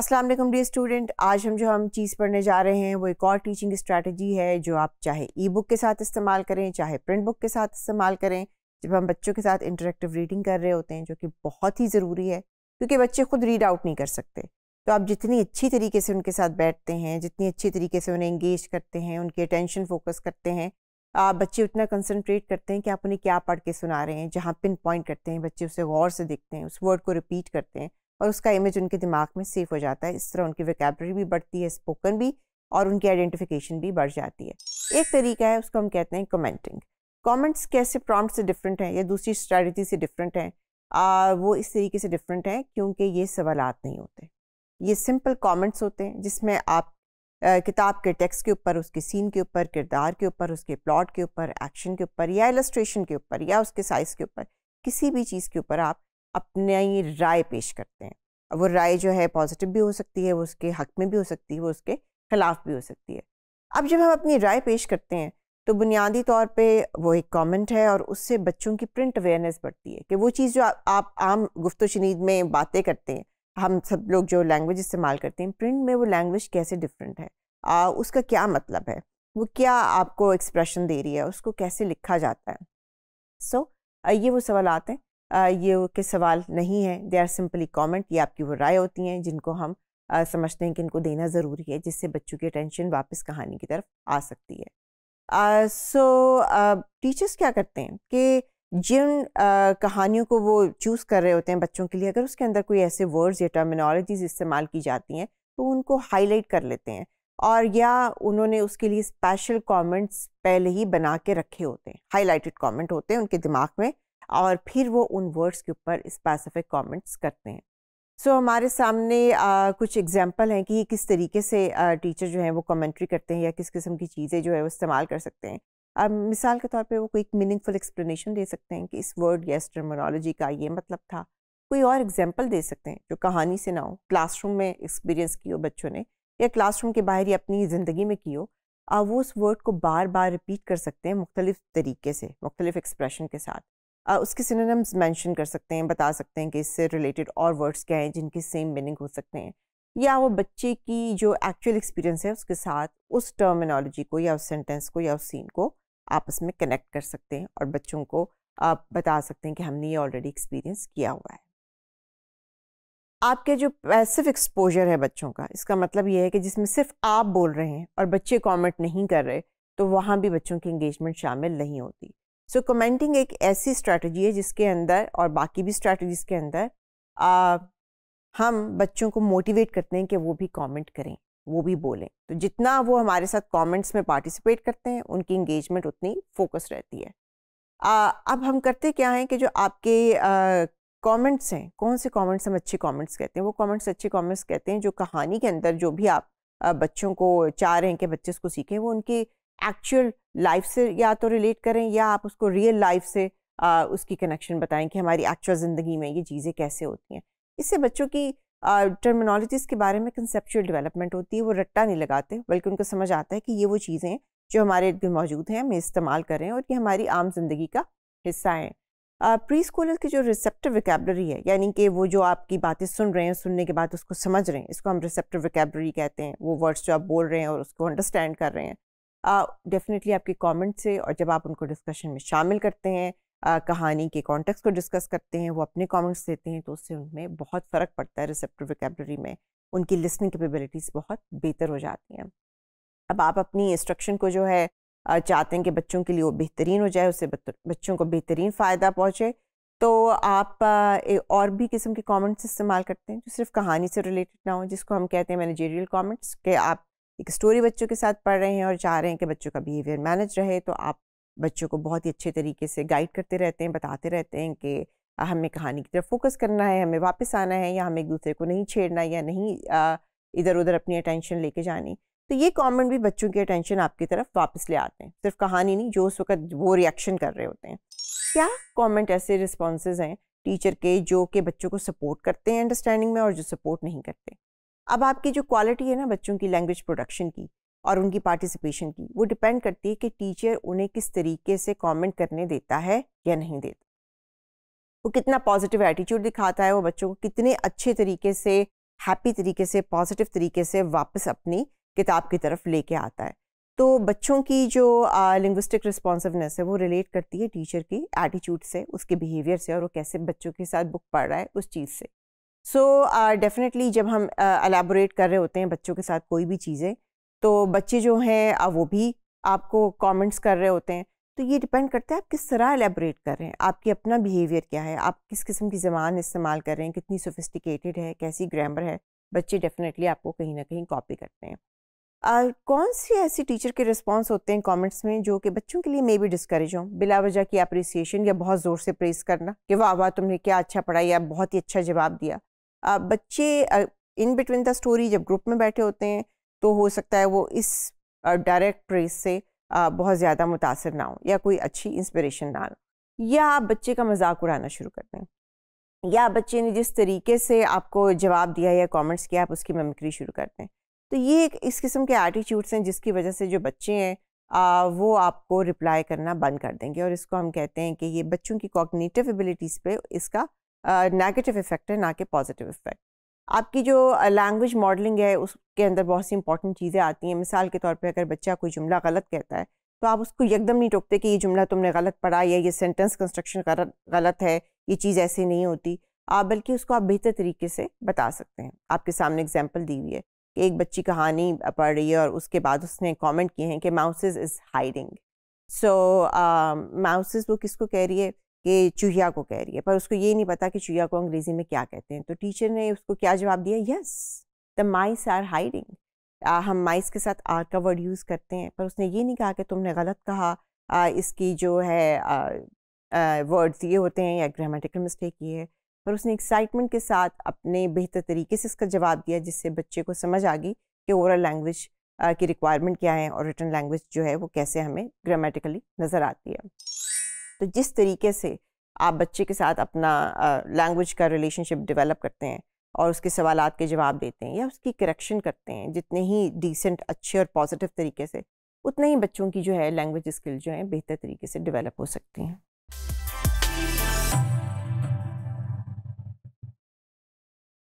अस्सलाम वालेकुम dear student आज हम जो हम चीज़ पढ़ने जा रहे हैं वो एक और टीचिंग स्ट्रेटजी है जो आप चाहे ई बुक के साथ इस्तेमाल करें चाहे प्रिंट बुक के साथ इस्तेमाल करें जब हम बच्चों के साथ इंटरेक्टिव रीडिंग कर रहे होते हैं जो कि बहुत ही ज़रूरी है क्योंकि बच्चे खुद रीड आउट नहीं कर सकते तो आप जितनी अच्छी तरीके से उनके साथ बैठते हैं जितनी अच्छी तरीके से उन्हें इंगेज करते हैं उनकी अटेंशन फोकस करते हैं आप बच्चे उतना कंसनट्रेट करते हैं कि आप उन्हें क्या पढ़ के सुना रहे हैं जहाँ पिन पॉइंट करते हैं बच्चे उसे गौर से देखते हैं उस वर्ड को रिपीट करते हैं और उसका इमेज उनके दिमाग में सेफ हो जाता है इस तरह उनकी वैकेबलरी भी बढ़ती है स्पोकन भी और उनकी आइडेंटिफिकेशन भी बढ़ जाती है एक तरीका है उसको हम कहते हैं कमेंटिंग कमेंट्स कैसे प्रॉम्प्ट से डिफरेंट हैं या दूसरी स्ट्रैटी से डिफरेंट हैं वो इस तरीके से डिफरेंट हैं क्योंकि ये सवाल नहीं होते ये सिंपल कॉमेंट्स होते हैं जिसमें आप किताब के टेक्स्ट के ऊपर उसके सीन के ऊपर किरदार के ऊपर उसके प्लॉट के ऊपर एक्शन के ऊपर या इलस्ट्रेशन के ऊपर या उसके साइज़ के ऊपर किसी भी चीज़ के ऊपर आप अपनी राय पेश करते हैं और वो राय जो है पॉजिटिव भी हो सकती है वो उसके हक में भी हो सकती है वो उसके खिलाफ भी हो सकती है अब जब हम अपनी राय पेश करते हैं तो बुनियादी तौर पे वो एक कमेंट है और उससे बच्चों की प्रिंट अवेयरनेस बढ़ती है कि वो चीज़ जो आ, आप आम गुफ्त शनीद में बातें करते हैं हम सब लोग जो लैंग्वेज इस्तेमाल करते हैं प्रिंट में वो लैंग्वेज कैसे डिफरेंट है आ, उसका क्या मतलब है वो क्या आपको एक्सप्रेशन दे रही है उसको कैसे लिखा जाता है सो so, ये वो सवाल आते हैं ये के सवाल नहीं है दे आर सिंपली कॉमेंट ये आपकी वो राय होती हैं जिनको हम आ, समझते हैं कि इनको देना ज़रूरी है जिससे बच्चों की अटेंशन वापस कहानी की तरफ आ सकती है सो so, टीचर्स क्या करते हैं कि जिन कहानियों को वो चूज़ कर रहे होते हैं बच्चों के लिए अगर उसके अंदर कोई ऐसे वर्ड्स या टर्मिनोलॉजीज़ इस्तेमाल की जाती हैं तो उनको हाईलाइट कर लेते हैं और या उन्होंने उसके लिए स्पेशल कमेंट्स पहले ही बना के रखे होते हैं हाईलाइटेड कमेंट होते हैं उनके दिमाग में और फिर वो उन वर्ड्स के ऊपर स्पेसिफिक कमेंट्स करते हैं सो so, हमारे सामने आ, कुछ एग्जांपल हैं कि किस तरीके से आ, टीचर जो है वो कमेंट्री करते हैं या किस किस्म की चीज़ें जो है वो इस्तेमाल कर सकते हैं अब मिसाल के तौर पे वो कोई एक मीनिंगफुल एक्सप्लेनेशन दे सकते हैं कि इस वर्ड या टर्मोलॉजी का ये मतलब था कोई और एग्जाम्पल दे सकते हैं जो कहानी से ना हो क्लासरूम में एक्सपीरियंस की हो बच्चों ने या क्लासरूम के बाहर या अपनी ज़िंदगी में की हो आप वो उस वर्ड को बार बार रिपीट कर सकते हैं मुख्तलिफ तरीके से मुख्तलिफ एक्सप्रेशन के साथ उसके सिनोनिम्स मेंशन कर सकते हैं बता सकते हैं कि इससे रिलेटेड और वर्ड्स क्या हैं जिनके सेम मीनिंग हो सकते हैं या वो बच्चे की जो एक्चुअल एक्सपीरियंस है उसके साथ उस टर्मिनोलॉजी को या उस सेंटेंस को या उस सीन को आपस में कनेक्ट कर सकते हैं और बच्चों को आप बता सकते हैं कि हमने ये ऑलरेडी एक्सपीरियंस किया हुआ है आपके जो पैसिव एक्सपोजर है बच्चों का इसका मतलब ये है कि जिसमें सिर्फ आप बोल रहे हैं और बच्चे कॉमेंट नहीं कर रहे तो वहाँ भी बच्चों की इंगेजमेंट शामिल नहीं होती सो so, कमेंटिंग एक ऐसी स्ट्रैटेजी है जिसके अंदर और बाकी भी स्ट्रैटेजीज के अंदर आ, हम बच्चों को मोटिवेट करते हैं कि वो भी कमेंट करें वो भी बोलें तो जितना वो हमारे साथ कमेंट्स में पार्टिसिपेट करते हैं उनकी इंगेजमेंट उतनी फोकस रहती है आ, अब हम करते क्या हैं कि जो आपके कमेंट्स हैं कौन से कमेंट्स हम अच्छे कमेंट्स कहते हैं वो कमेंट्स अच्छे कमेंट्स कहते हैं जो कहानी के अंदर जो भी आप बच्चों को चाह रहे हैं कि बच्चे उसको सीखें वो उनकी एक्चुअल लाइफ से या तो रिलेट करें या आप उसको रियल लाइफ से आ, उसकी कनेक्शन बताएं कि हमारी एक्चुअल ज़िंदगी में ये चीज़ें कैसे होती हैं इससे बच्चों की टर्मिनोलॉजीज़ के बारे में कंसेप्चुअल डेवलपमेंट होती है वो रट्टा नहीं लगाते बल्कि उनको समझ आता है कि ये वो चीज़ें जो हमारे इर्द मौजूद हैं हम इस्तेमाल करें और ये हमारी आम जिंदगी का हिस्सा हैं प्री स्कूलर की जो रिसेप्टिव विकैबलरी है यानी कि वो जो आपकी बातें सुन रहे हैं सुनने के बाद उसको समझ रहे हैं इसको हम रिसेप्टिव विकेबलरी कहते हैं वो वर्ड्स जो आप बोल रहे हैं और उसको अंडरस्टैंड कर रहे हैं डेफिनेटली आपके कमेंट से और जब आप उनको डिस्कशन में शामिल करते हैं आ, कहानी के कॉन्टेक्स्ट को डिस्कस करते हैं वो अपने कमेंट्स देते हैं तो उससे उनमें बहुत फ़र्क पड़ता है रिसेप्टिव वोकेबलरी में उनकी लिसनिंग कैपेबिलिटीज़ बहुत बेहतर हो जाती हैं अब आप अपनी इंस्ट्रक्शन को जो है चाहते हैं कि बच्चों के लिए वो बेहतरीन हो जाए उससे बच्चों को बेहतरीन फ़ायदा पहुँचे तो आप और भी किस्म के कमेंट्स इस्तेमाल करते हैं जो सिर्फ कहानी से रिलेटेड ना हो जिसको हम कहते हैं मैनेजेरियल कमेंट्स के आप एक स्टोरी बच्चों के साथ पढ़ रहे हैं और चाह रहे हैं कि बच्चों का बिहेवियर मैनेज रहे तो आप बच्चों को बहुत ही अच्छे तरीके से गाइड करते रहते हैं बताते रहते हैं कि हमें कहानी की तरफ फोकस करना है हमें वापस आना है या हमें एक दूसरे को नहीं छेड़ना या नहीं इधर उधर अपनी अटेंशन लेके जानी तो ये कॉमेंट भी बच्चों की अटेंशन आपकी तरफ वापस ले आते हैं सिर्फ कहानी नहीं जो उस वक्त वो रिएक्शन कर रहे होते हैं क्या कॉमेंट ऐसे रिस्पॉन्स हैं टीचर के जो कि बच्चों को सपोर्ट करते हैं अंडरस्टैंडिंग में और जो सपोर्ट नहीं करते अब आपकी जो क्वालिटी है ना बच्चों की लैंग्वेज प्रोडक्शन की और उनकी पार्टिसिपेशन की वो डिपेंड करती है कि टीचर उन्हें किस तरीके से कमेंट करने देता है या नहीं देता वो कितना पॉजिटिव एटीट्यूड दिखाता है वो बच्चों को कितने अच्छे तरीके से हैप्पी तरीके से पॉजिटिव तरीके से वापस अपनी किताब की तरफ लेके आता है तो बच्चों की जो लिंग्विस्टिक रिस्पॉन्सिवनेस है वो रिलेट करती है टीचर की एटीट्यूड से उसके बिहेवियर से और वो कैसे बच्चों के साथ बुक पढ़ रहा है उस चीज़ से सो so, डेफिनेटली uh, जब हम अलेबोरेट uh, कर रहे होते हैं बच्चों के साथ कोई भी चीज़ें तो बच्चे जो हैं वो भी आपको कमेंट्स कर रहे होते हैं तो ये डिपेंड करता है आप किस तरह एलेबोरेट कर रहे हैं आपकी अपना बिहेवियर क्या है आप किस किस्म की ज़बान इस्तेमाल कर रहे हैं कितनी सोफिस्टिकेटेड है कैसी ग्रामर है बच्चे डेफिनेटली आपको कहीं ना कहीं कॉपी करते हैं आ, कौन से ऐसे टीचर के रिस्पॉन्स होते हैं कॉमेंट्स में जो कि बच्चों के लिए मे भी डिस्करेज हों बिला वजह की अप्रिसिएशन या बहुत ज़ोर से प्रेस करना कि वाह वाह तुमने क्या अच्छा पढ़ाया बहुत ही अच्छा जवाब दिया बच्चे इन बिटवीन द स्टोरी जब ग्रुप में बैठे होते हैं तो हो सकता है वो इस डायरेक्ट रेस से बहुत ज़्यादा मुतासर ना हो या कोई अच्छी इंस्पिरेशन ना हो या आप बच्चे का मजाक उड़ाना शुरू कर दें या बच्चे ने जिस तरीके से आपको जवाब दिया या कमेंट्स किया आप उसकी मेमिक्री शुरू कर दें तो ये एक इस किस्म के एटीट्यूड्स हैं जिसकी वजह से जो बच्चे हैं आ, वो आपको रिप्लाई करना बंद कर देंगे और इसको हम कहते हैं कि ये बच्चों की कॉग्निटिव एबिलिटीज़ पे इसका नेगेटिव इफेक्ट है ना कि पॉजिटिव इफेक्ट आपकी जो लैंग्वेज मॉडलिंग है उसके अंदर बहुत सी इंपॉर्टेंट चीज़ें आती हैं मिसाल के तौर पे अगर बच्चा कोई जुमला गलत कहता है तो आप उसको एकदम नहीं टोकते कि ये जुमला तुमने गलत पढ़ा या ये सेंटेंस कंस्ट्रक्शन गलत है ये चीज़ ऐसी नहीं होती आप बल्कि उसको आप बेहतर तरीके से बता सकते हैं आपके सामने एग्जाम्पल दी हुई है कि एक बच्ची कहानी पढ़ रही है और उसके बाद उसने कॉमेंट किए हैं कि माउसेज इज़ हाइडिंग सो माउसेज वो किसको कह रही है कि चूहिया को कह रही है पर उसको ये नहीं पता कि चूहिया को अंग्रेज़ी में क्या कहते हैं तो टीचर ने उसको क्या जवाब दिया yes the mice are hiding हम माइस के साथ आर का वर्ड यूज़ करते हैं पर उसने ये नहीं कहा कि तुमने गलत कहा आ, इसकी जो है वर्ड्स ये होते हैं या ग्रामेटिकल मिस्टेक ये है पर उसने एक्साइटमेंट के साथ अपने बेहतर तरीके से इसका जवाब दिया जिससे बच्चे को समझ आ गई कि ओवरऑल लैंग्वेज की रिक्वायरमेंट क्या है और रिटर्न लैंग्वेज जो है वो कैसे हमें ग्रामेटिकली नज़र आती है तो जिस तरीके से आप बच्चे के साथ अपना लैंग्वेज का रिलेशनशिप डेवलप करते हैं और उसके सवाल के जवाब देते हैं या उसकी करेक्शन करते हैं जितने ही डिसेंट अच्छे और पॉजिटिव तरीके से उतने ही बच्चों की जो है लैंग्वेज स्किल जो है बेहतर तरीके से डेवलप हो सकती हैं